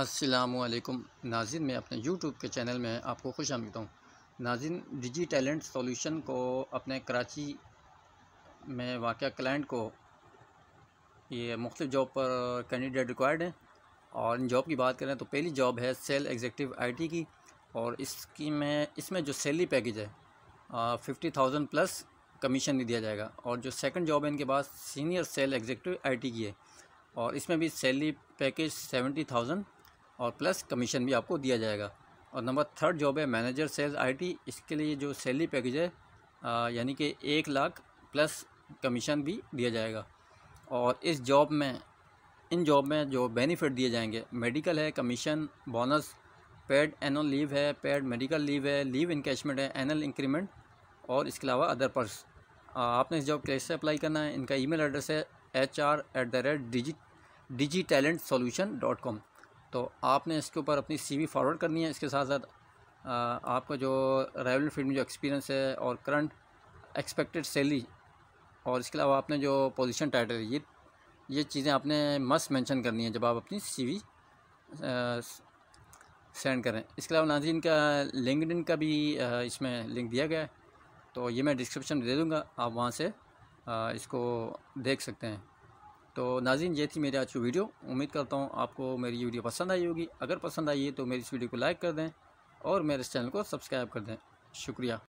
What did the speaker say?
असलकुम नाजिन मैं अपने यूट्यूब के चैनल में आपको खुश आमद हूँ नाजिन डिजी टैलेंट सॉल्यूशन को अपने कराची में वाक़ क्लाइंट को ये मुख्तु जॉब पर कैंडिडेट रिक्वायर्ड हैं और इन जॉब की बात करें तो पहली जॉब है सेल एग्जेक्टिव आईटी की और इसकी में इसमें जो सैलरी पैकेज है फ़िफ्टी थाउजेंड प्लस कमीशन भी दिया जाएगा और जो सेकंड जॉब है इनके पास सीनियर सेल एग्जेक्टिव आईटी की है और इसमें भी सैलरी पैकेज सेवेंटी थाउजेंड और प्लस कमीशन भी आपको दिया जाएगा और नंबर थर्ड जॉब है मैनेजर सेल्स आईटी इसके लिए जो सैलरी पैकेज है यानी कि एक लाख प्लस कमीशन भी दिया जाएगा और इस जॉब में इन जॉब में जो बेनिफिट दिए जाएंगे मेडिकल है commission bonus paid annual leave है पेड मेडिकल लीव है लीव इनकेशमेंट है एनअल इंक्रीमेंट और इसके अलावा अदर पर्स आपने इस जॉब कैसे अप्लाई करना है इनका ईमेल एड्रेस है H R at the rate digi digi talent solution dot com तो आपने इसके ऊपर अपनी सीवी फॉरवर्ड करनी है इसके साथ साथ आपका जो अराइवल फील्ड में जो एक्सपीरियंस है और करंट एक्सपेक्टेड सैलरी और इसके अलावा आपने जो पोजीशन टाइटल ये ये चीज़ें आपने मस्ट मेंशन करनी है जब आप अपनी सीवी सेंड करें इसके अलावा नाजीन का लिंकड का भी इसमें लिंक दिया गया है तो ये मैं डिस्क्रिप्शन दे दूँगा आप वहाँ से इसको देख सकते हैं तो नाजिन ये थी मेरी आज की वीडियो उम्मीद करता हूँ आपको मेरी ये वीडियो पसंद आई होगी अगर पसंद आई है तो मेरी इस वीडियो को लाइक कर दें और मेरे इस चैनल को सब्सक्राइब कर दें शुक्रिया